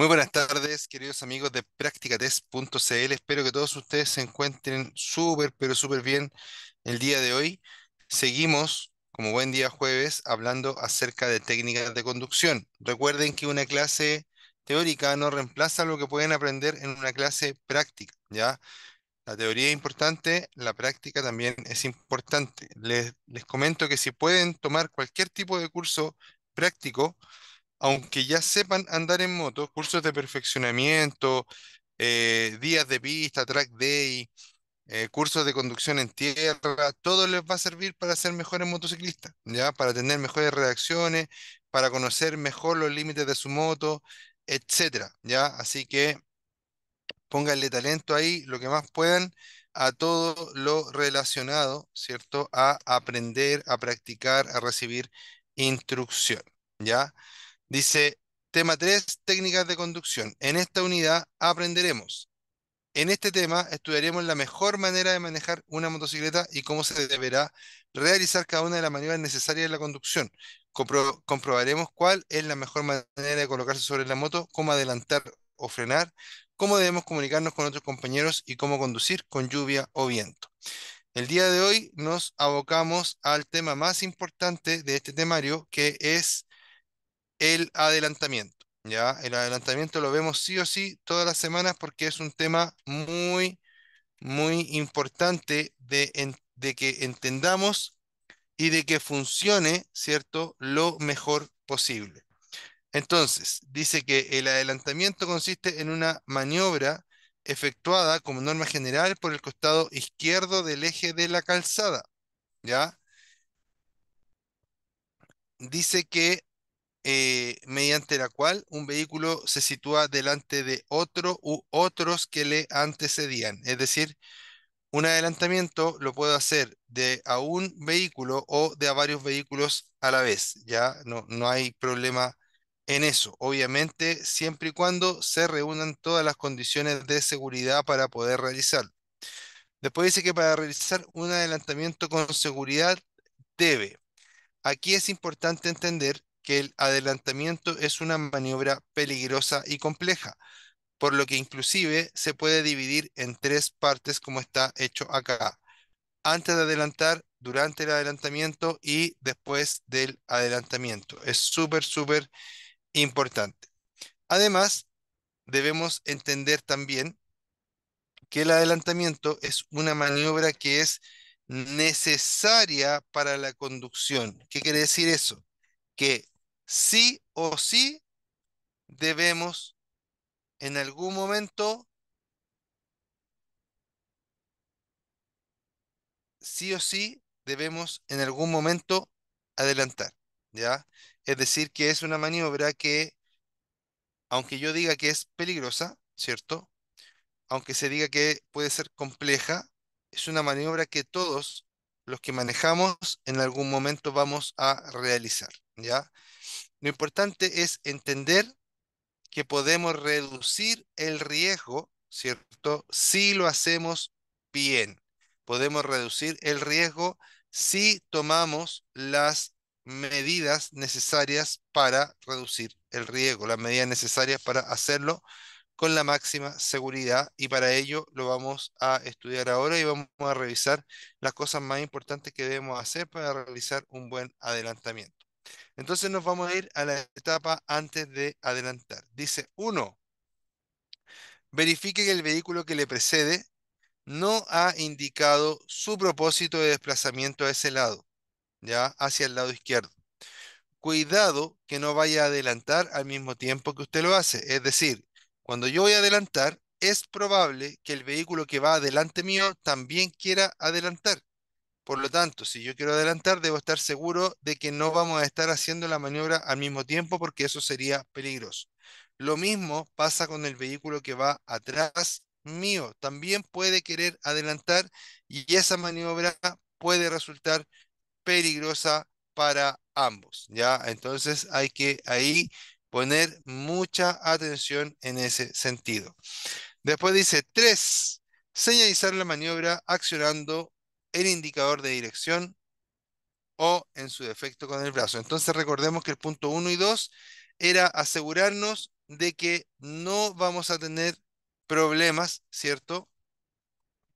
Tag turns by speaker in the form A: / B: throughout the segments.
A: Muy buenas tardes, queridos amigos de practicatest.cl. Espero que todos ustedes se encuentren súper, pero súper bien el día de hoy. Seguimos, como buen día jueves, hablando acerca de técnicas de conducción. Recuerden que una clase teórica no reemplaza lo que pueden aprender en una clase práctica, ¿ya? La teoría es importante, la práctica también es importante. les comento que si pueden tomar cualquier tipo de curso práctico, aunque ya sepan andar en moto, cursos de perfeccionamiento, eh, días de pista, track day, eh, cursos de conducción en tierra, todo les va a servir para ser mejores motociclistas, ¿ya? Para tener mejores reacciones, para conocer mejor los límites de su moto, etcétera, ¿ya? Así que pónganle talento ahí, lo que más puedan, a todo lo relacionado, ¿cierto? A aprender, a practicar, a recibir instrucción, ¿ya? Dice, tema 3, técnicas de conducción. En esta unidad aprenderemos. En este tema estudiaremos la mejor manera de manejar una motocicleta y cómo se deberá realizar cada una de las maniobras necesarias en la conducción. comprobaremos cuál es la mejor manera de colocarse sobre la moto, cómo adelantar o frenar, cómo debemos comunicarnos con otros compañeros y cómo conducir con lluvia o viento. El día de hoy nos abocamos al tema más importante de este temario, que es el adelantamiento. ¿ya? El adelantamiento lo vemos sí o sí todas las semanas porque es un tema muy, muy importante de, que entendamos y de que funcione, ¿cierto?, lo mejor posible. Entonces, dice que el adelantamiento consiste en una maniobra efectuada como norma general por el costado izquierdo del eje de la calzada, ¿ya? Dice que eh, mediante la cual un vehículo se sitúa delante de otro u otros que le antecedían. Es decir, un adelantamiento lo puedo hacer de a un vehículo o de a varios vehículos a la vez. Ya no, no hay problema en eso. Obviamente, siempre y cuando se reúnan todas las condiciones de seguridad para poder realizarlo. Después dice que para realizar un adelantamiento con seguridad debe. Aquí es importante entender que el adelantamiento es una maniobra peligrosa y compleja, por lo que inclusive se puede dividir en tres partes como está hecho acá. Antes de adelantar, durante el adelantamiento y después del adelantamiento. Es súper, súper importante. Además, debemos entender también que el adelantamiento es una maniobra que es necesaria para la conducción. ¿Qué quiere decir eso? Que sí o sí debemos en algún momento, sí o sí debemos en algún momento adelantar, ¿ya? Es decir, que es una maniobra que, aunque yo diga que es peligrosa, ¿cierto? Aunque se diga que puede ser compleja, es una maniobra que todos los que manejamos en algún momento vamos a realizar, ¿ya? Lo importante es entender que podemos reducir el riesgo, ¿cierto? Si lo hacemos bien. Podemos reducir el riesgo si tomamos las medidas necesarias para reducir el riesgo, las medidas necesarias para hacerlo con la máxima seguridad y para ello lo vamos a estudiar ahora y vamos a revisar las cosas más importantes que debemos hacer para realizar un buen adelantamiento. Entonces nos vamos a ir a la etapa antes de adelantar. Dice 1. Verifique que el vehículo que le precede no ha indicado su propósito de desplazamiento a ese lado, ya hacia el lado izquierdo. Cuidado que no vaya a adelantar al mismo tiempo que usted lo hace. Es decir, cuando yo voy a adelantar, es probable que el vehículo que va adelante mío también quiera adelantar. Por lo tanto, si yo quiero adelantar, debo estar seguro de que no vamos a estar haciendo la maniobra al mismo tiempo porque eso sería peligroso. Lo mismo pasa con el vehículo que va atrás mío. También puede querer adelantar y esa maniobra puede resultar peligrosa para ambos. ¿ya? Entonces hay que ahí poner mucha atención en ese sentido. Después dice 3. Señalizar la maniobra accionando el indicador de dirección o en su defecto con el brazo. Entonces recordemos que el punto 1 y 2 era asegurarnos de que no vamos a tener problemas, ¿cierto?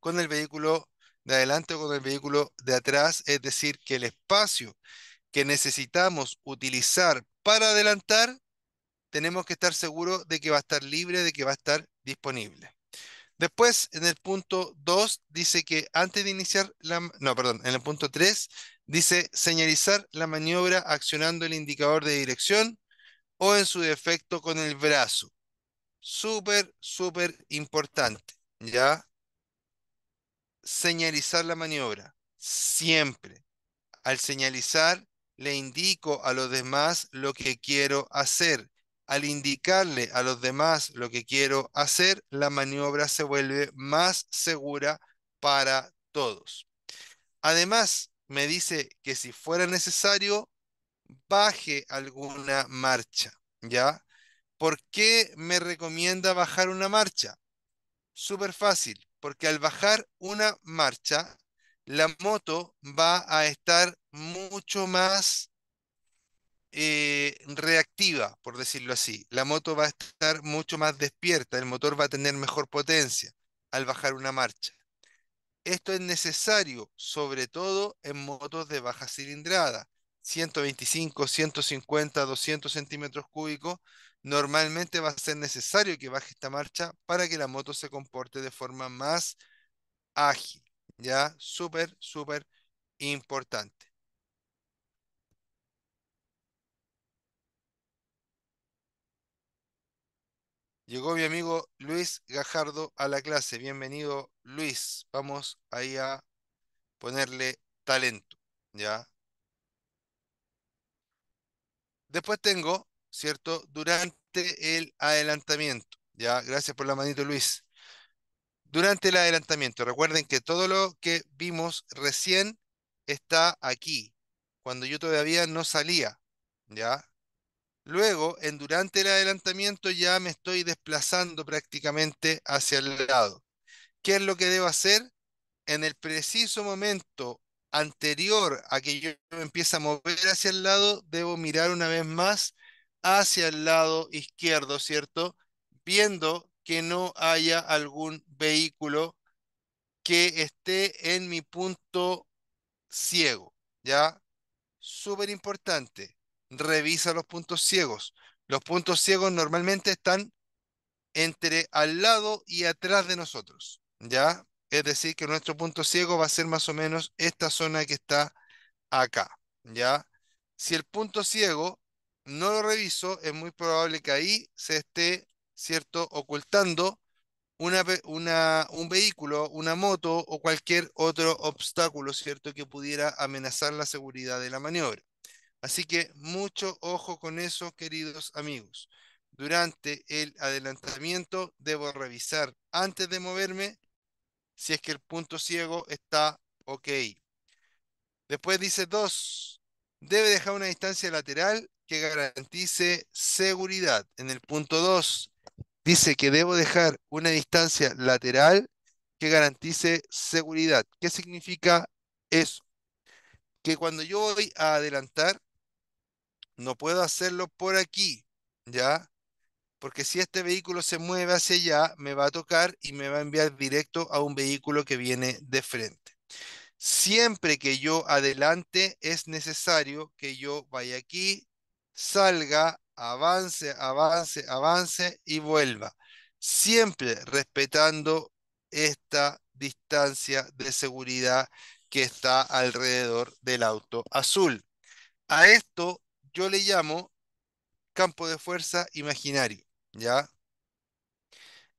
A: Con el vehículo de adelante o con el vehículo de atrás, es decir, que el espacio que necesitamos utilizar para adelantar, tenemos que estar seguros de que va a estar libre, de que va a estar disponible. Después, en el punto 2, dice que antes de iniciar la... No, perdón, en el punto 3, dice señalizar la maniobra accionando el indicador de dirección o en su defecto con el brazo. Súper, súper importante, ¿ya? Señalizar la maniobra, siempre. Al señalizar, le indico a los demás lo que quiero hacer al indicarle a los demás lo que quiero hacer, la maniobra se vuelve más segura para todos. Además, me dice que si fuera necesario, baje alguna marcha, ¿ya? ¿Por qué me recomienda bajar una marcha? Súper fácil, porque al bajar una marcha, la moto va a estar mucho más eh, por decirlo así. La moto va a estar mucho más despierta, el motor va a tener mejor potencia al bajar una marcha. Esto es necesario, sobre todo en motos de baja cilindrada, 125, 150, 200 centímetros cúbicos. Normalmente va a ser necesario que baje esta marcha para que la moto se comporte de forma más ágil. Ya, súper, súper importante. Llegó mi amigo Luis Gajardo a la clase. Bienvenido, Luis. Vamos ahí a ponerle talento, ¿ya? Después tengo, ¿cierto? Durante el adelantamiento, ¿ya? Gracias por la manito, Luis. Durante el adelantamiento, recuerden que todo lo que vimos recién está aquí, cuando yo todavía no salía, ¿ya? Luego, en durante el adelantamiento ya me estoy desplazando prácticamente hacia el lado. ¿Qué es lo que debo hacer? En el preciso momento anterior a que yo empiece a mover hacia el lado, debo mirar una vez más hacia el lado izquierdo, ¿cierto? Viendo que no haya algún vehículo que esté en mi punto ciego, ¿ya? Súper importante revisa los puntos ciegos. Los puntos ciegos normalmente están entre al lado y atrás de nosotros, ¿ya? Es decir, que nuestro punto ciego va a ser más o menos esta zona que está acá, ¿ya? Si el punto ciego no lo reviso, es muy probable que ahí se esté, ¿cierto?, ocultando una, una, un vehículo, una moto o cualquier otro obstáculo, ¿cierto?, que pudiera amenazar la seguridad de la maniobra. Así que mucho ojo con eso, queridos amigos. Durante el adelantamiento debo revisar antes de moverme si es que el punto ciego está ok. Después dice 2. Debe dejar una distancia lateral que garantice seguridad. En el punto 2 dice que debo dejar una distancia lateral que garantice seguridad. ¿Qué significa eso? Que cuando yo voy a adelantar, no puedo hacerlo por aquí, ¿ya? Porque si este vehículo se mueve hacia allá, me va a tocar y me va a enviar directo a un vehículo que viene de frente. Siempre que yo adelante, es necesario que yo vaya aquí, salga, avance, avance, avance y vuelva. Siempre respetando esta distancia de seguridad que está alrededor del auto azul. A esto yo le llamo campo de fuerza imaginario, ¿ya?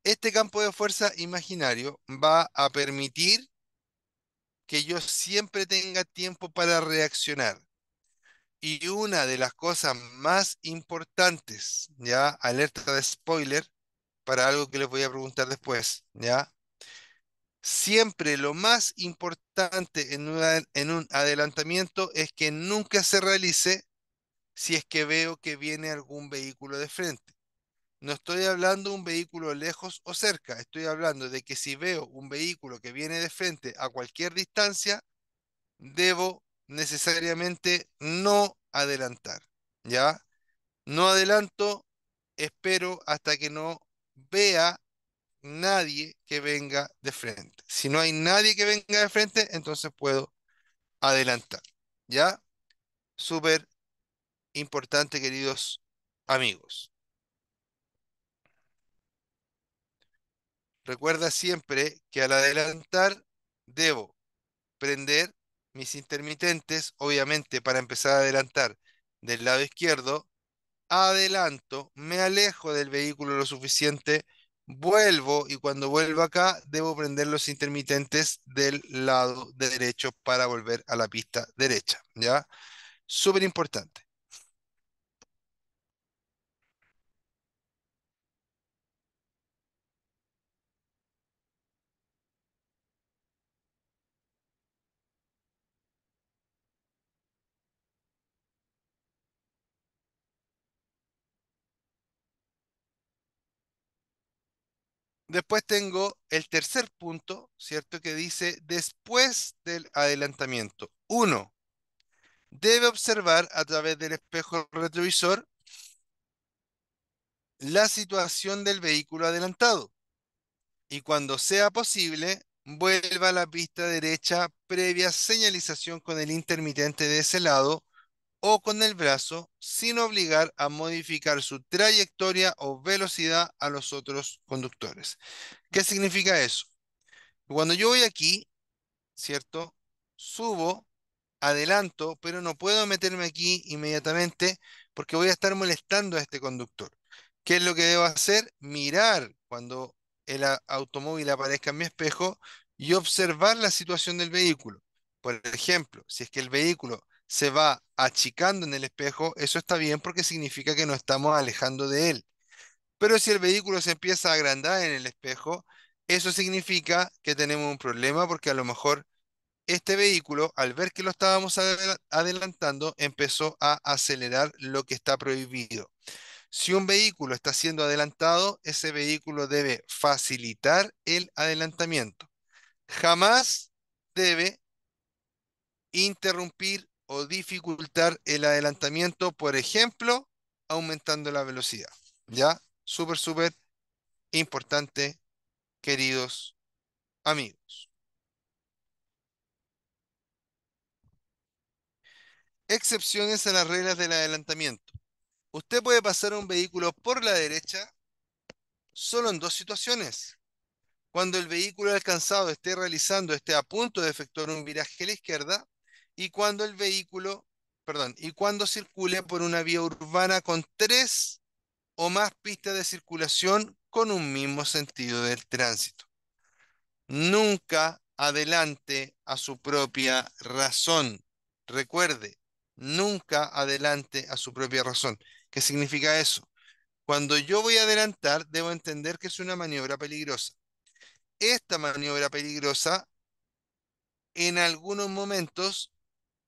A: Este campo de fuerza imaginario va a permitir que yo siempre tenga tiempo para reaccionar. Y una de las cosas más importantes, ¿ya? Alerta de spoiler para algo que les voy a preguntar después, ¿ya? Siempre lo más importante en, en un adelantamiento es que nunca se realice si es que veo que viene algún vehículo de frente. No estoy hablando de un vehículo lejos o cerca, estoy hablando de que si veo un vehículo que viene de frente a cualquier distancia, debo necesariamente no adelantar, ¿ya? No adelanto, espero hasta que no vea nadie que venga de frente. Si no hay nadie que venga de frente, entonces puedo adelantar, ¿ya? Súper importante, queridos amigos. Recuerda siempre que al adelantar debo prender mis intermitentes, obviamente para empezar a adelantar del lado izquierdo, adelanto, me alejo del vehículo lo suficiente, vuelvo y cuando vuelvo acá debo prender los intermitentes del lado de derecho para volver a la pista derecha, ¿ya? Súper importante. Después tengo el tercer punto, ¿cierto? Que dice después del adelantamiento. Uno, debe observar a través del espejo retrovisor la situación del vehículo adelantado y cuando sea posible vuelva a la pista derecha previa señalización con el intermitente de ese lado o con el brazo sin obligar a modificar su trayectoria o velocidad a los otros conductores. ¿Qué significa eso? Cuando yo voy aquí, ¿cierto? Subo, adelanto, pero no puedo meterme aquí inmediatamente porque voy a estar molestando a este conductor. ¿Qué es lo que debo hacer? Mirar cuando el automóvil aparezca en mi espejo y observar la situación del vehículo. Por ejemplo, si es que el vehículo se va achicando en el espejo, eso está bien porque significa que no estamos alejando de él. Pero si el vehículo se empieza a agrandar en el espejo, eso significa que tenemos un problema porque a lo mejor este vehículo, al ver que lo estábamos adelantando, empezó a acelerar lo que está prohibido. Si un vehículo está siendo adelantado, ese vehículo debe facilitar el adelantamiento. Jamás debe interrumpir o dificultar el adelantamiento, por ejemplo, aumentando la velocidad. ¿Ya? Súper, súper importante, queridos amigos. Excepciones a las reglas del adelantamiento. Usted puede pasar un vehículo por la derecha solo en dos situaciones. Cuando el vehículo alcanzado esté realizando, esté a punto de efectuar un viraje a la izquierda y cuando el vehículo, perdón, y cuando circule por una vía urbana con tres o más pistas de circulación con un mismo sentido del tránsito. Nunca adelante a su propia razón. Recuerde, nunca adelante a su propia razón. ¿Qué significa eso? Cuando yo voy a adelantar, debo entender que es una maniobra peligrosa. Esta maniobra peligrosa en algunos momentos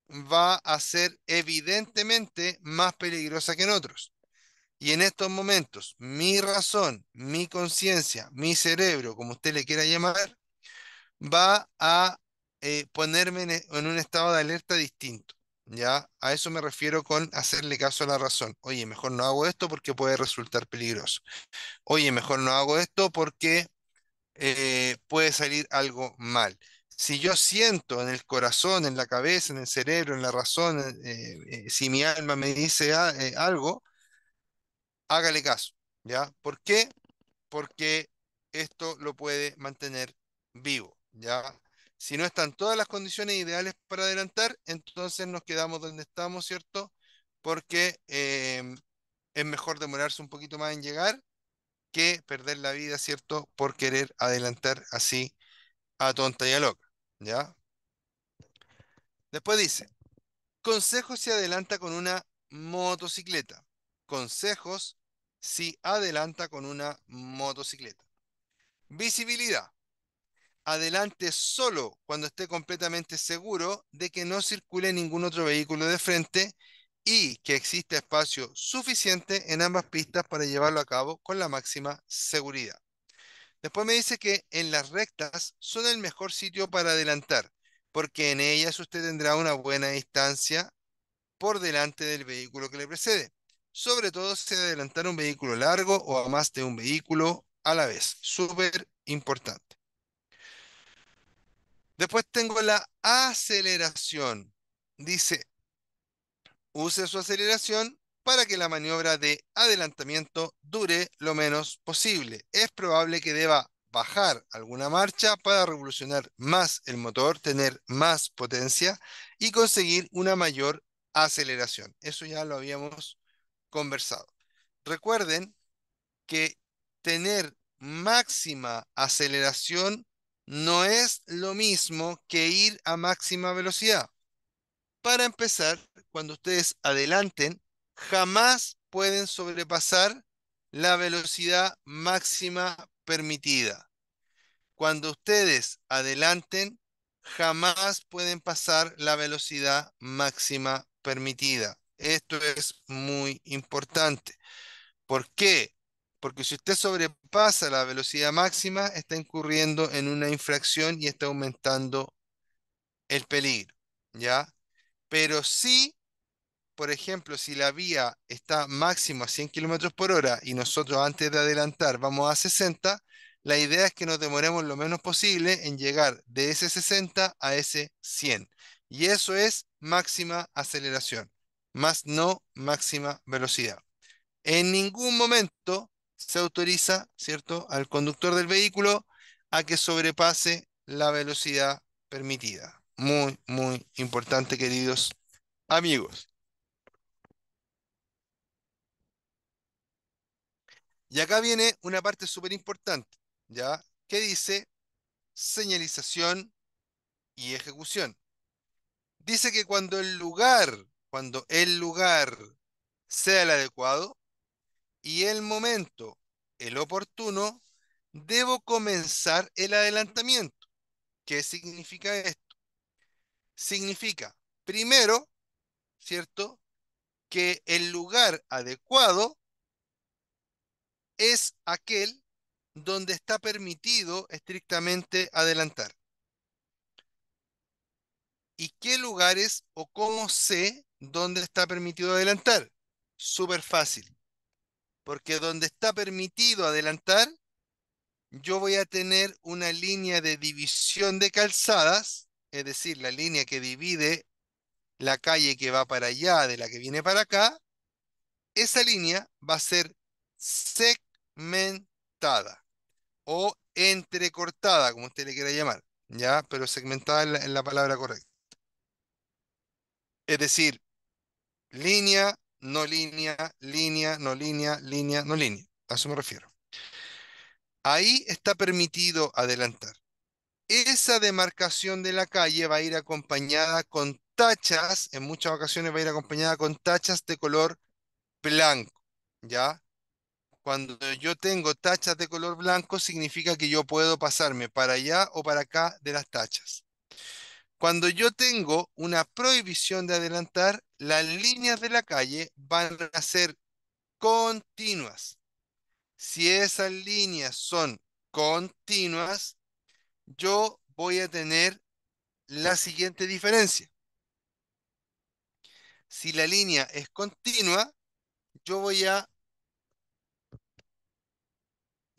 A: va a ser evidentemente más peligrosa que en otros. Y en estos momentos, mi razón, mi conciencia, mi cerebro, como usted le quiera llamar, va a eh, ponerme e, en, un estado de alerta distinto. ¿ya? A eso me refiero con hacerle caso a la razón. Oye, mejor no hago esto porque puede resultar peligroso. Oye, mejor no hago esto porque eh, puede salir algo mal si yo siento en el corazón, en la cabeza, en el cerebro, en la razón, eh, eh, si mi alma me dice ah, eh, algo, hágale caso, ¿ya? ¿Por qué? Porque esto lo puede mantener vivo, ¿ya? Si no están todas las condiciones ideales para adelantar, entonces nos quedamos donde estamos, ¿cierto? Porque em, es mejor demorarse un poquito más en llegar que perder la vida, ¿cierto? Por querer adelantar así a tonta y a loca. ¿Ya? Después dice, Consejos si adelanta con una motocicleta. Consejos si adelanta con una motocicleta. Visibilidad. Adelante solo cuando esté completamente seguro de que no circule ningún otro vehículo de frente y que existe espacio suficiente en ambas pistas para llevarlo a cabo con la máxima seguridad. Después me dice que en las rectas son el mejor sitio para adelantar, porque en ellas usted tendrá una buena distancia por delante del vehículo que le precede, sobre todo si adelantar un vehículo largo o a más de un vehículo a la vez. Súper importante. Después tengo la aceleración. Dice, use su aceleración para que la maniobra de adelantamiento dure lo menos posible. Es probable que deba bajar alguna marcha para revolucionar más el motor, tener más potencia y conseguir una mayor aceleración. Eso ya lo habíamos conversado. Recuerden que tener máxima aceleración no es lo mismo que ir a máxima velocidad. Para empezar, cuando ustedes adelanten, jamás pueden sobrepasar la velocidad máxima permitida. Cuando ustedes adelanten, jamás pueden pasar la velocidad máxima permitida. Esto es muy importante. ¿Por qué? Porque si usted sobrepasa la velocidad máxima, está incurriendo en una infracción y está aumentando el peligro, ¿ya? Pero sí por ejemplo, si la vía está máximo a 100 km por hora y nosotros antes de adelantar vamos a 60, la idea es que nos demoremos lo menos posible en llegar de ese 60 a ese 100. Y eso es máxima aceleración, más no máxima velocidad. En ningún momento se autoriza, ¿cierto?, al conductor del vehículo a que sobrepase la velocidad permitida. Muy, muy importante, queridos amigos. Y acá viene una parte súper importante, ¿ya? Que dice señalización y ejecución. Dice que cuando el lugar, cuando el lugar sea el adecuado y el momento, el oportuno, debo comenzar el adelantamiento. ¿Qué significa esto? Significa, primero, ¿cierto? Que el lugar adecuado es aquel donde está permitido estrictamente adelantar. ¿Y qué lugares o cómo sé dónde está permitido adelantar? Súper fácil. Porque donde está permitido adelantar, yo voy a tener una línea de división de calzadas, es decir, la línea que divide la calle que va para allá de la que viene para acá. Esa línea va a ser sec segmentada o entrecortada, como usted le quiera llamar, ¿ya? Pero segmentada es la, en la palabra correcta. Es decir, línea, no línea, línea, no línea, línea, no línea. A eso me refiero. Ahí está permitido adelantar. Esa demarcación de la calle va a ir acompañada con tachas, en muchas ocasiones va a ir acompañada con tachas de color blanco, ¿ya? Cuando yo tengo tachas de color blanco, significa que yo puedo pasarme para allá o para acá de las tachas. Cuando yo tengo una prohibición de adelantar, las líneas de la calle van a ser continuas. Si esas líneas son continuas, yo voy a tener la siguiente diferencia. Si la línea es continua, yo voy a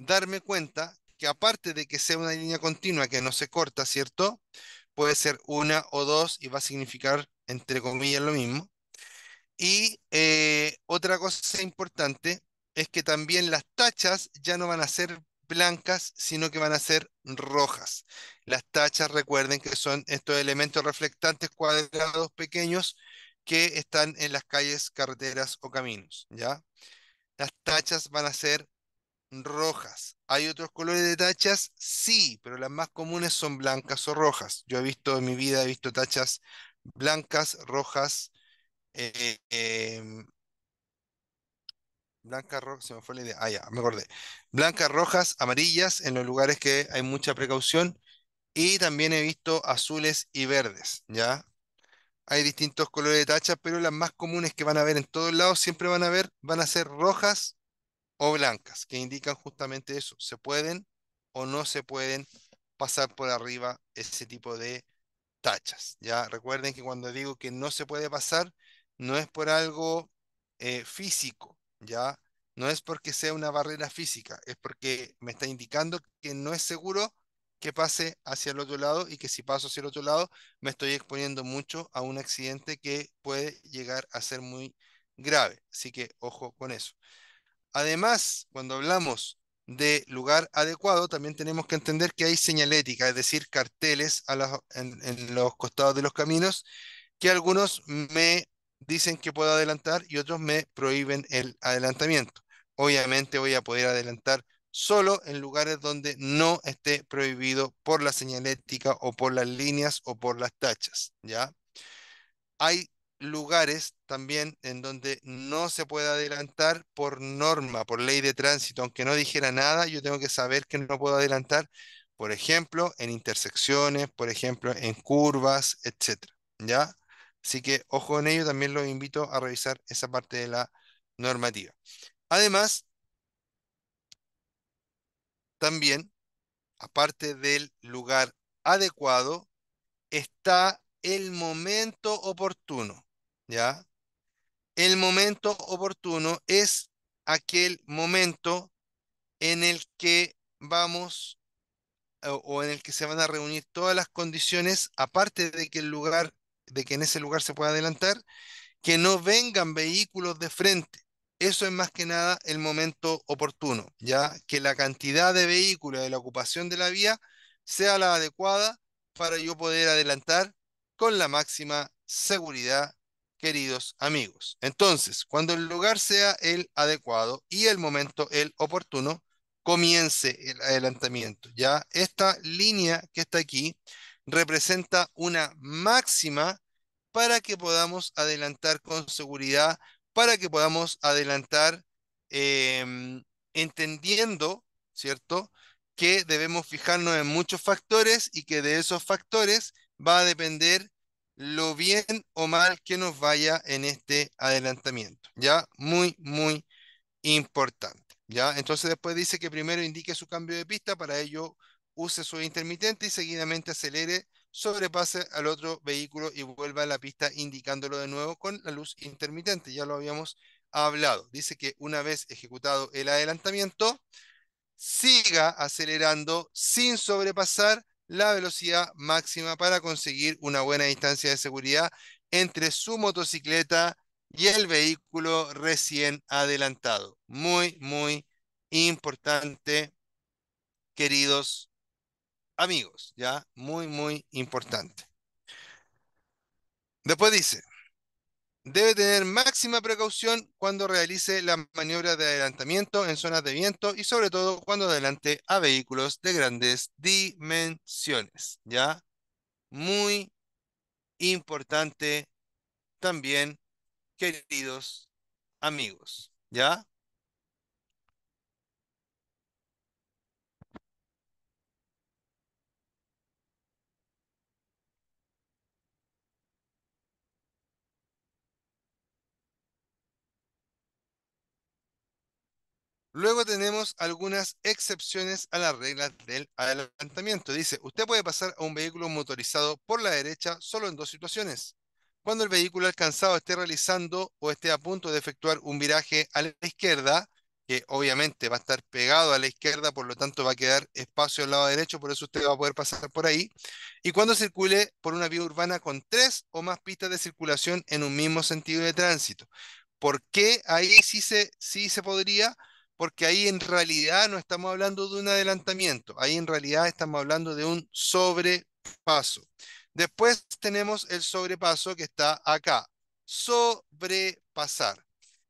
A: darme cuenta que aparte de que sea una línea continua que no se corta, ¿cierto? Puede ser una o dos y va a significar, entre comillas, lo mismo. Y eh, otra cosa importante es que también las tachas ya no van a ser blancas, sino que van a ser rojas. Las tachas, recuerden que son estos elementos reflectantes cuadrados pequeños que están en las calles, carreteras o caminos, ¿ya? Las tachas van a ser rojas. ¿Hay otros colores de tachas? Sí, pero las más comunes son blancas o rojas. Yo he visto en mi vida, he visto tachas blancas, rojas, eh, em, blancas, rojas, se me fue la idea, ah, ya, me acordé. Blancas, rojas, amarillas, en los lugares que hay mucha precaución, y también he visto azules y verdes, ¿ya? Hay distintos colores de tachas, pero las más comunes que van a ver en todos lados siempre van a ver, van a ser rojas, o blancas, que indican justamente eso. Se pueden o no se pueden pasar por arriba ese tipo de tachas. Ya recuerden que cuando digo que no se puede pasar, no es por algo eh, físico, ya no es porque sea una barrera física, es porque me está indicando que no es seguro que pase hacia el otro lado y que si paso hacia el otro lado me estoy exponiendo mucho a un accidente que puede llegar a ser muy grave. Así que ojo con eso. Además, cuando hablamos de lugar adecuado, también tenemos que entender que hay señalética, es decir, carteles a en, los costados de los caminos, que algunos me dicen que puedo adelantar y otros me prohíben el adelantamiento. Obviamente voy a poder adelantar solo en lugares donde no esté prohibido por la señalética o por las líneas o por las tachas, ¿ya? Hay lugares también en donde no se puede adelantar por norma, por ley de tránsito. Aunque no dijera nada, yo tengo que saber que no puedo adelantar, por ejemplo, en intersecciones, por ejemplo, en curvas, etcétera. ¿Ya? Así que ojo en ello, también los invito a revisar esa parte de la normativa. Además, también, aparte del lugar adecuado, está el momento oportuno. ¿ya? El momento oportuno es aquel momento en el que vamos o en el que se van a reunir todas las condiciones, aparte de que el lugar, de que en ese lugar se pueda adelantar, que no vengan vehículos de frente. Eso es más que nada el momento oportuno, ya que la cantidad de vehículos de la ocupación de la vía sea la adecuada para yo poder adelantar con la máxima seguridad queridos amigos. Entonces, cuando el lugar sea el adecuado y el momento el oportuno, comience el adelantamiento. Ya esta línea que está aquí representa una máxima para que podamos adelantar con seguridad, para que podamos adelantar em, entendiendo, ¿cierto? Que debemos fijarnos en muchos factores y que de esos factores va a depender lo bien o mal que nos vaya en este adelantamiento. Ya, muy, muy importante. Ya, entonces después dice que primero indique su cambio de pista, para ello use su intermitente y seguidamente acelere, sobrepase al otro vehículo y vuelva a la pista indicándolo de nuevo con la luz intermitente. Ya lo habíamos hablado. Dice que una vez ejecutado el adelantamiento, siga acelerando sin sobrepasar la velocidad máxima para conseguir una buena distancia de seguridad entre su motocicleta y el vehículo recién adelantado. Muy, muy importante, queridos amigos, ¿ya? Muy, muy importante. Después dice, Debe tener máxima precaución cuando realice la maniobra de adelantamiento en zonas de viento y sobre todo cuando adelante a vehículos de grandes dimensiones. ¿Ya? Muy importante también, queridos amigos. ¿Ya? Luego tenemos algunas excepciones a las reglas del adelantamiento. Dice, usted puede pasar a un vehículo motorizado por la derecha solo en dos situaciones. Cuando el vehículo alcanzado esté realizando o esté a punto de efectuar un viraje a la izquierda, que obviamente va a estar pegado a la izquierda, por lo tanto va a quedar espacio al lado derecho, por eso usted va a poder pasar por ahí. Y cuando circule por una vía urbana con tres o más pistas de circulación en un mismo sentido de tránsito. ¿Por qué ahí sí se, sí se podría? porque ahí en realidad no estamos hablando de un adelantamiento, ahí en realidad estamos hablando de un sobrepaso. Después tenemos el sobrepaso que está acá, sobrepasar.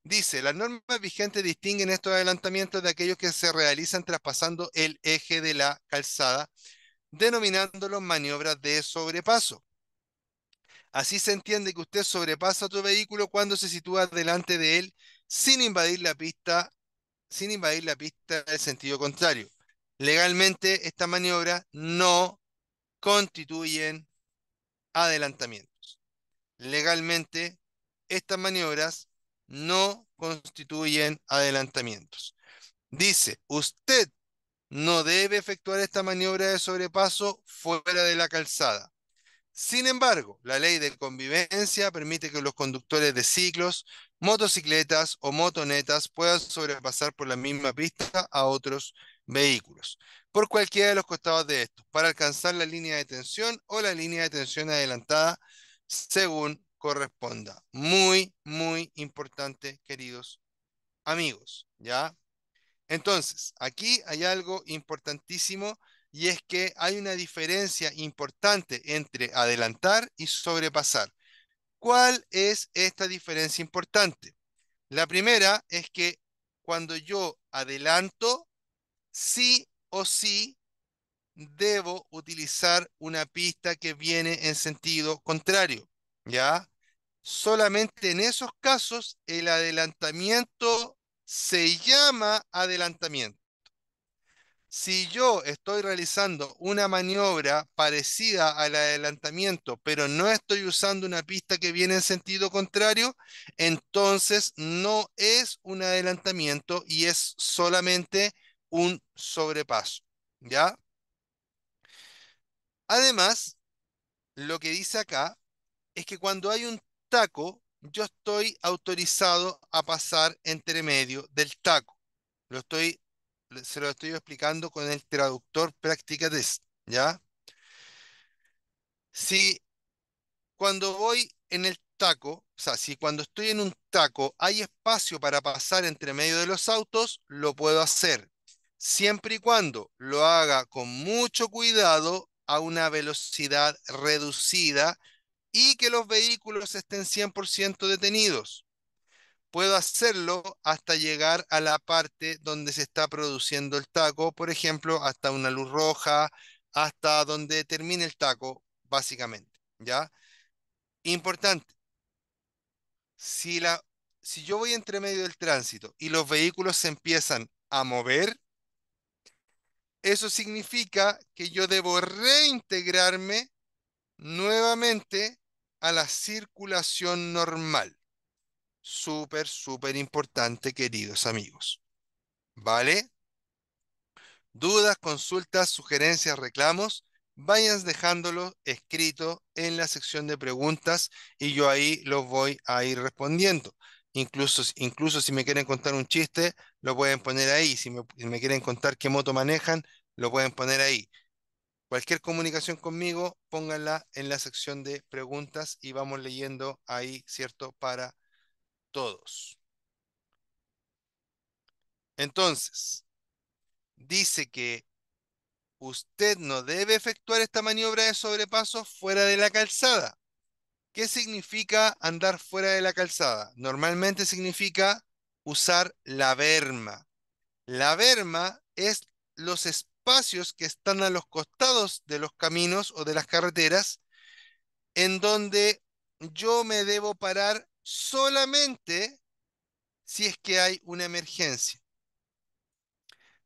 A: Dice, las normas vigentes distinguen estos adelantamientos de aquellos que se realizan traspasando el eje de la calzada, denominándolos maniobras de sobrepaso. Así se entiende que usted sobrepasa tu vehículo cuando se sitúa delante de él sin invadir la pista sin invadir la pista en sentido contrario. Legalmente, estas maniobras no constituyen adelantamientos. Legalmente, estas maniobras no constituyen adelantamientos. Dice, usted no debe efectuar esta maniobra de sobrepaso fuera de la calzada. Sin embargo, la ley de convivencia permite que los conductores de ciclos motocicletas o motonetas puedan sobrepasar por la misma pista a otros vehículos, por cualquiera de los costados de estos, para alcanzar la línea de tensión o la línea de tensión adelantada según corresponda. Muy, muy importante, queridos amigos, ¿ya? Entonces, aquí hay algo importantísimo y es que hay una diferencia importante entre adelantar y sobrepasar. ¿Cuál es esta diferencia importante? La primera es que cuando yo adelanto, sí o sí debo utilizar una pista que viene en sentido contrario, ¿ya? Solamente en esos casos el adelantamiento se llama adelantamiento. Si yo estoy realizando una maniobra parecida al adelantamiento, pero no estoy usando una pista que viene en sentido contrario, entonces no es un adelantamiento y es solamente un sobrepaso. ¿Ya? Además, lo que dice acá es que cuando hay un taco, yo estoy autorizado a pasar entre medio del taco. Lo estoy se lo estoy explicando con el traductor práctica test, ¿ya? Si cuando voy en el taco, o sea, si cuando estoy en un taco hay espacio para pasar entre medio de los autos, lo puedo hacer, siempre y cuando lo haga con mucho cuidado a una velocidad reducida y que los vehículos estén 100% detenidos puedo hacerlo hasta llegar a la parte donde se está produciendo el taco, por ejemplo, hasta una luz roja, hasta donde termine el taco, básicamente, ¿ya? Importante, si, la, si yo voy entre medio del tránsito y los vehículos se empiezan a mover, eso significa que yo debo reintegrarme nuevamente a la circulación normal súper, súper importante, queridos amigos. ¿Vale? Dudas, consultas, sugerencias, reclamos, vayan dejándolo escrito en la sección de preguntas y yo ahí los voy a ir respondiendo. Incluso, incluso si me quieren contar un chiste, lo pueden poner ahí. Si me, si me quieren contar qué moto manejan, lo pueden poner ahí. Cualquier comunicación conmigo, pónganla en la sección de preguntas y vamos leyendo ahí, ¿cierto? Para todos. Entonces, dice que usted no debe efectuar esta maniobra de sobrepaso fuera de la calzada. ¿Qué significa andar fuera de la calzada? Normalmente significa usar la berma. La berma es los espacios que están a los costados de los caminos o de las carreteras en donde yo me debo parar solamente si es que hay una emergencia.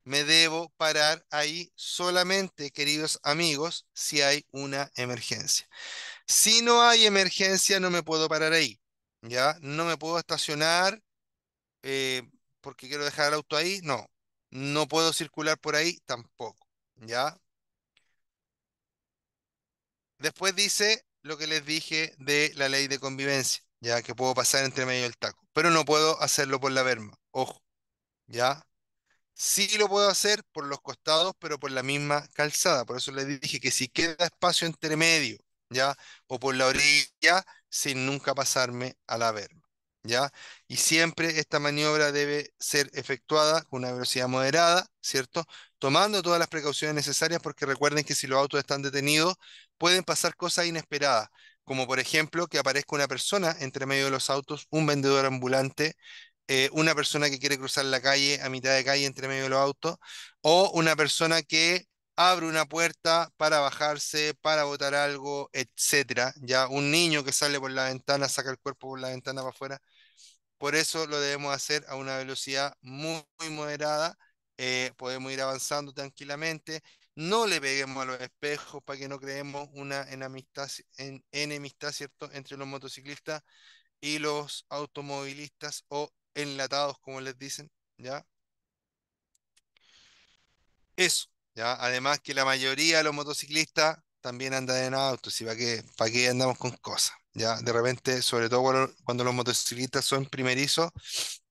A: Me debo parar ahí solamente, queridos amigos, si hay una emergencia. Si no hay emergencia, no me puedo parar ahí. ¿Ya? No me puedo estacionar eh, porque quiero dejar el auto ahí. No. No puedo circular por ahí tampoco. ¿Ya? Después dice lo que les dije de la ley de convivencia ya que puedo pasar entre medio del taco, pero no puedo hacerlo por la verma, ojo, ya. Sí lo puedo hacer por los costados, pero por la misma calzada, por eso le dije que si queda espacio entre medio, ya, o por la orilla, sin nunca pasarme a la verma, ya. Y siempre esta maniobra debe ser efectuada con una velocidad moderada, ¿cierto? Tomando todas las precauciones necesarias, porque recuerden que si los autos están detenidos, pueden pasar cosas inesperadas como por ejemplo que aparezca una persona entre medio de los autos, un vendedor ambulante, eh, una persona que quiere cruzar la calle a mitad de calle entre medio de los autos, o una persona que abre una puerta para bajarse, para botar algo, etcétera. Ya un niño que sale por la ventana, saca el cuerpo por la ventana para afuera. Por eso lo debemos hacer a una velocidad muy, moderada. Eh, podemos ir avanzando tranquilamente. No le peguemos a los espejos para que no creemos una enamistad, en, enemistad, ¿cierto?, entre los motociclistas y los automovilistas o enlatados, como les dicen, ¿ya? Eso, ¿ya? Además que la mayoría de los motociclistas también andan en autos, ¿y para que andamos con cosas? ¿ya? De repente, sobre todo cuando, los motociclistas son primerizos,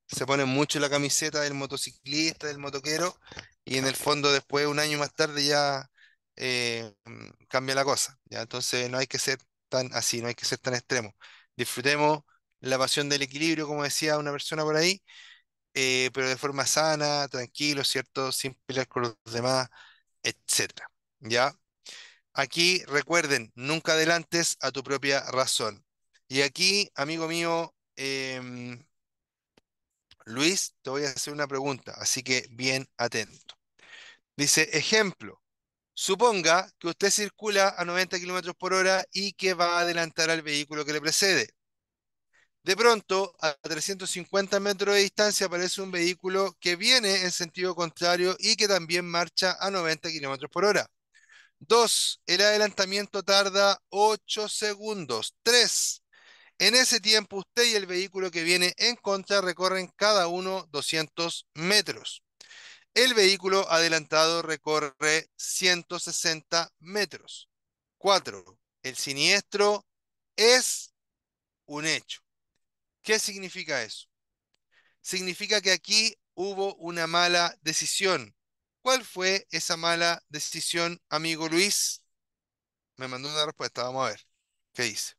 A: se ponen mucho la camiseta del motociclista, del motoquero, y en el fondo después, un año más tarde, ya eh, cambia la cosa. ¿ya? Entonces no hay que ser tan así, no hay que ser tan extremo. Disfrutemos la pasión del equilibrio, como decía una persona por ahí, eh, pero de forma sana, tranquilo, ¿cierto? Sin pelear con los demás, etc. ¿Ya? Aquí recuerden, nunca adelantes a tu propia razón. Y aquí, amigo mío, em, Luis, te voy a hacer una pregunta, así que bien atento. Dice, ejemplo, suponga que usted circula a 90 kilómetros por hora y que va a adelantar al vehículo que le precede. De pronto, a 350 metros de distancia aparece un vehículo que viene en sentido contrario y que también marcha a 90 kilómetros por hora. 2. El adelantamiento tarda 8 segundos. 3. En ese tiempo usted y el vehículo que viene en contra recorren cada uno 200 metros. El vehículo adelantado recorre 160 metros. 4. El siniestro es un hecho. ¿Qué significa eso? Significa que aquí hubo una mala decisión. ¿Cuál fue esa mala decisión, amigo Luis? Me mandó una respuesta, vamos a ver. ¿Qué dice?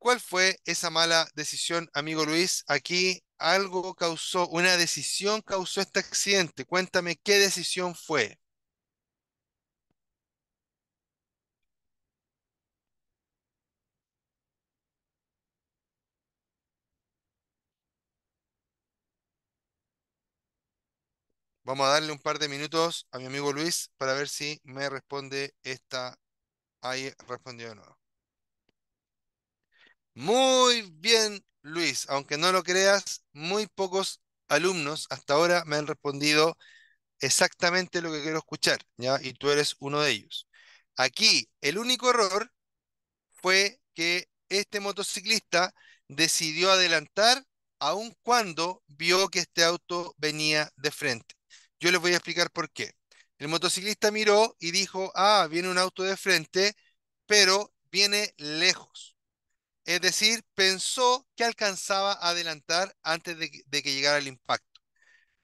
A: ¿Cuál fue esa mala decisión, amigo Luis? Aquí algo causó, una decisión causó este accidente. Cuéntame qué decisión fue. Vamos a darle un par de minutos a mi amigo Luis para ver si me responde esta. Ahí respondió de nuevo. Muy bien, Luis, aunque no lo creas, muy pocos alumnos hasta ahora me han respondido exactamente lo que quiero escuchar, ¿ya? Y tú eres uno de ellos. Aquí, el único error fue que este motociclista decidió adelantar aun cuando vio que este auto venía de frente. Yo les voy a explicar por qué. El motociclista miró y dijo, ah, viene un auto de frente, pero viene lejos. Es decir, pensó que alcanzaba a adelantar antes de, que llegara el impacto.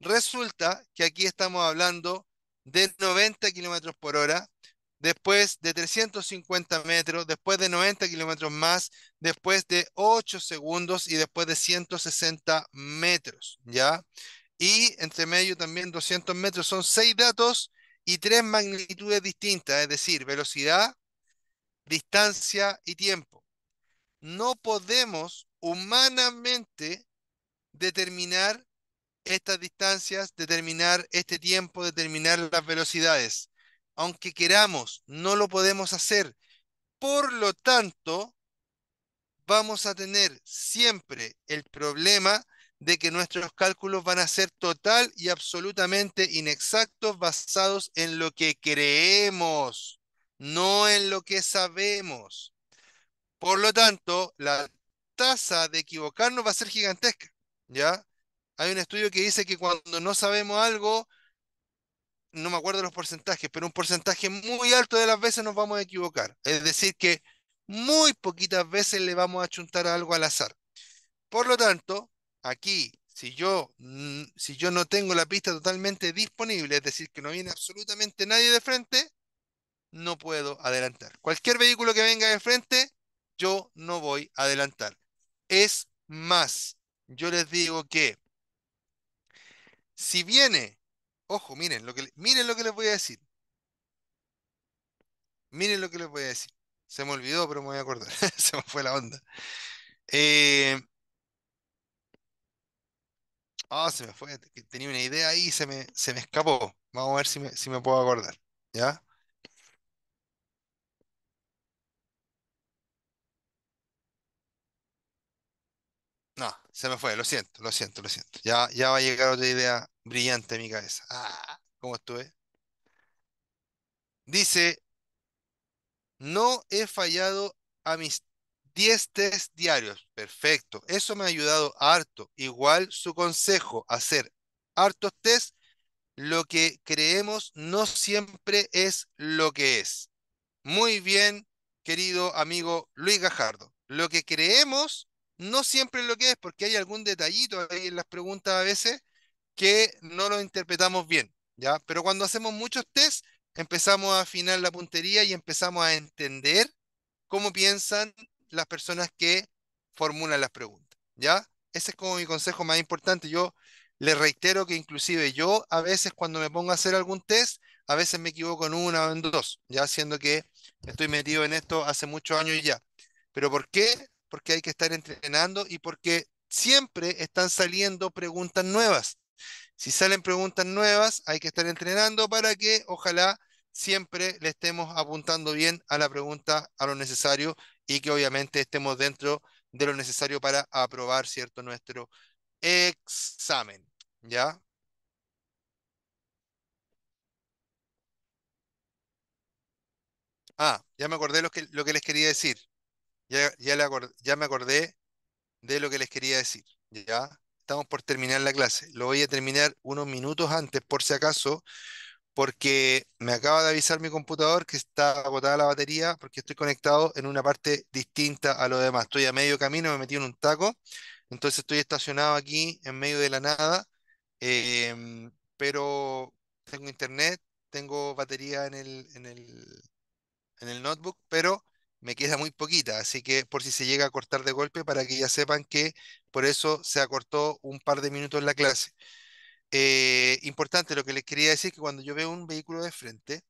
A: Resulta que aquí estamos hablando de 90 kilómetros por hora, después de 350 metros, después de 90 kilómetros más, después de 8 segundos y después de 160 metros, ¿ya? Y entre medio también 200 metros, son seis datos y tres magnitudes distintas, es decir, velocidad, distancia y tiempo no podemos humanamente determinar estas distancias, determinar este tiempo, determinar las velocidades. Aunque queramos, no lo podemos hacer. Por lo tanto, vamos a tener siempre el problema de que nuestros cálculos van a ser total y absolutamente inexactos basados en lo que creemos, no en lo que sabemos. Por lo tanto, la tasa de equivocarnos va a ser gigantesca. ¿Ya? Hay un estudio que dice que cuando no sabemos algo, no me acuerdo los porcentajes, pero un porcentaje muy alto de las veces nos vamos a equivocar. Es decir, que muy poquitas veces le vamos a chuntar algo al azar. Por lo tanto, aquí, si yo, si yo no tengo la pista totalmente disponible, es decir, que no viene absolutamente nadie de frente, no puedo adelantar. Cualquier vehículo que venga de frente, yo no voy a adelantar. Es más, yo les digo que si viene, ojo, miren lo que, miren lo que les voy a decir. Miren lo que les voy a decir. Se me olvidó, pero me voy a acordar. Se me fue la onda. Eh, ah, se me fue, tenía una idea ahí y se me, se me escapó. Vamos a ver si me, si me puedo acordar. ¿Ya? Se me fue, lo siento, lo siento, lo siento. Ya, ya va a llegar otra idea brillante a mi cabeza. Ah, ¿cómo estuve? Dice, no he fallado a mis 10 test diarios. Perfecto. Eso me ha ayudado harto. Igual su consejo, hacer hartos test. Lo que creemos no siempre es lo que es. Muy bien, querido amigo Luis Gajardo. Lo que creemos no siempre es lo que es, porque hay algún detallito ahí en las preguntas a veces que no lo interpretamos bien, ¿ya? Pero cuando hacemos muchos test, empezamos a afinar la puntería y empezamos a entender cómo piensan las personas que formulan las preguntas, ¿ya? Ese es como mi consejo más importante. Yo le reitero que inclusive yo a veces cuando me pongo a hacer algún test, a veces me equivoco en una o en dos, ya siendo que estoy metido en esto hace muchos años ya. ¿Pero por qué? porque hay que estar entrenando y porque siempre están saliendo preguntas nuevas. Si salen preguntas nuevas, hay que estar entrenando para que ojalá siempre le estemos apuntando bien a la pregunta, a lo necesario y que obviamente estemos dentro de lo necesario para aprobar, ¿cierto? Nuestro examen, ¿ya? Ah, ya me acordé lo que, lo que les quería decir. Ya, me acordé de lo que les quería decir. Ya estamos por terminar la clase. Lo voy a terminar unos minutos antes, por si acaso, porque me acaba de avisar mi computador que está agotada la batería porque estoy conectado en una parte distinta a lo demás. Estoy a medio camino, me metí en un taco, entonces estoy estacionado aquí en medio de la nada, em, pero tengo internet, tengo batería en el, en el, en el notebook, pero me queda muy poquita, así que por si se llega a cortar de golpe, para que ya sepan que por eso se acortó un par de minutos la clase. Eh, importante, lo que les quería decir que cuando yo veo un vehículo de frente,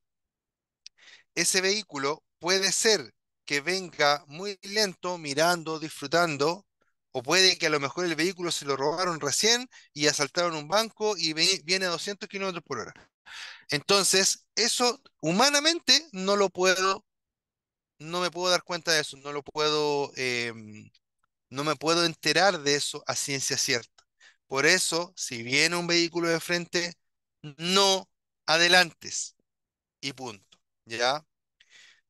A: ese vehículo puede ser que venga muy lento, mirando, disfrutando, o puede que a lo mejor el vehículo se lo robaron recién y asaltaron un banco y viene a 200 kilómetros por hora. Entonces, eso humanamente no lo puedo no me puedo dar cuenta de eso, no lo puedo, em, no me puedo enterar de eso a ciencia cierta. Por eso, si viene un vehículo de frente, no adelantes y punto, ¿ya?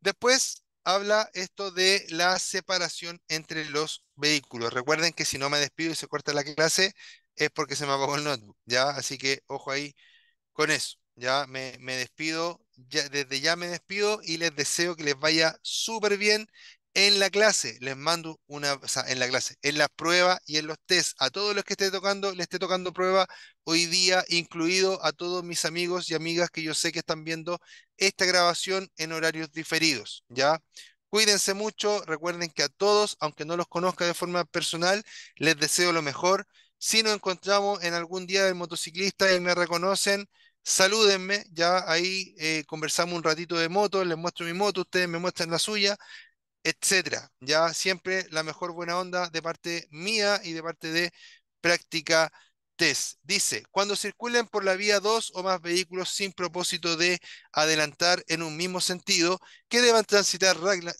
A: Después habla esto de la separación entre los vehículos. Recuerden que si no me despido y se corta la clase, es porque se me apagó el notebook, ¿ya? Así que ojo ahí con eso, ¿ya? Me, me despido desde ya me despido y les deseo que les vaya súper bien en la clase. Les mando una, o sea, en la clase, en las pruebas y en los tests. A todos los que esté tocando, les esté tocando prueba hoy día, incluido a todos mis amigos y amigas que yo sé que están viendo esta grabación en horarios diferidos. ¿Ya? Cuídense mucho, recuerden que a todos, aunque no los conozca de forma personal, les deseo lo mejor. Si nos encontramos en algún día del motociclista y me reconocen, salúdenme, ya ahí eh, conversamos un ratito de moto, les muestro mi moto, ustedes me muestran la suya, etcétera. Ya siempre la mejor buena onda de parte mía y de parte de práctica test. Dice, cuando circulen por la vía dos o más vehículos sin propósito de adelantar en un mismo sentido, que deban transitar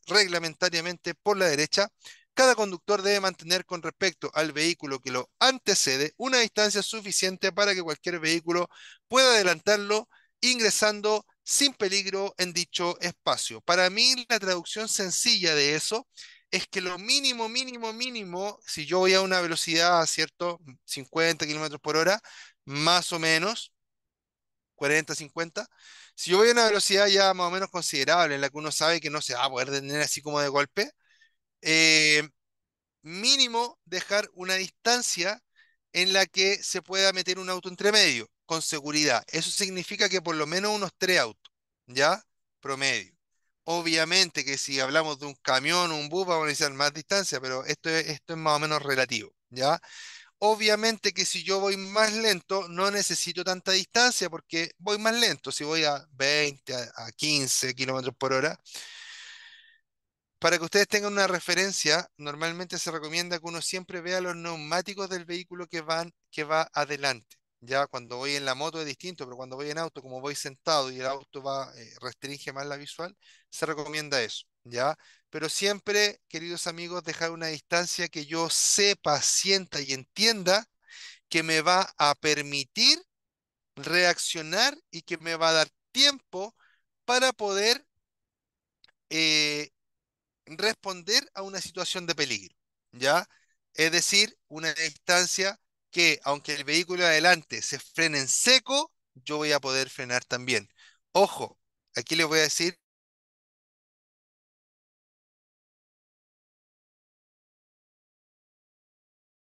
A: reglamentariamente por la derecha, cada conductor debe mantener con respecto al vehículo que lo antecede una distancia suficiente para que cualquier vehículo pueda adelantarlo ingresando sin peligro en dicho espacio. Para mí la traducción sencilla de eso es que lo mínimo, mínimo, mínimo, si yo voy a una velocidad, ¿cierto? 50 kilómetros por hora, más o menos, 40, 50. Si yo voy a una velocidad ya más o menos considerable, en la que uno sabe que no se va a poder detener así como de golpe, eh, mínimo dejar una distancia en la que se pueda meter un auto entre medio, con seguridad. Eso significa que por lo menos unos tres autos, ¿ya? Promedio. Obviamente que si hablamos de un camión o un bus, vamos a necesitar más distancia, pero esto es, esto es más o menos relativo, ¿ya? Obviamente que si yo voy más lento, no necesito tanta distancia porque voy más lento. Si voy a 20, a, 15 kilómetros por hora, para que ustedes tengan una referencia, normalmente se recomienda que uno siempre vea los neumáticos del vehículo que, van, que va adelante. Ya cuando voy en la moto es distinto, pero cuando voy en auto, como voy sentado y el auto va, eh, restringe más la visual, se recomienda eso. ¿ya? Pero siempre, queridos amigos, dejar una distancia que yo sepa, sienta y entienda que me va a permitir reaccionar y que me va a dar tiempo para poder eh, responder a una situación de peligro, ¿ya? Es decir, una distancia que aunque el vehículo adelante se frene en seco, yo voy a poder frenar también. Ojo, aquí les voy a decir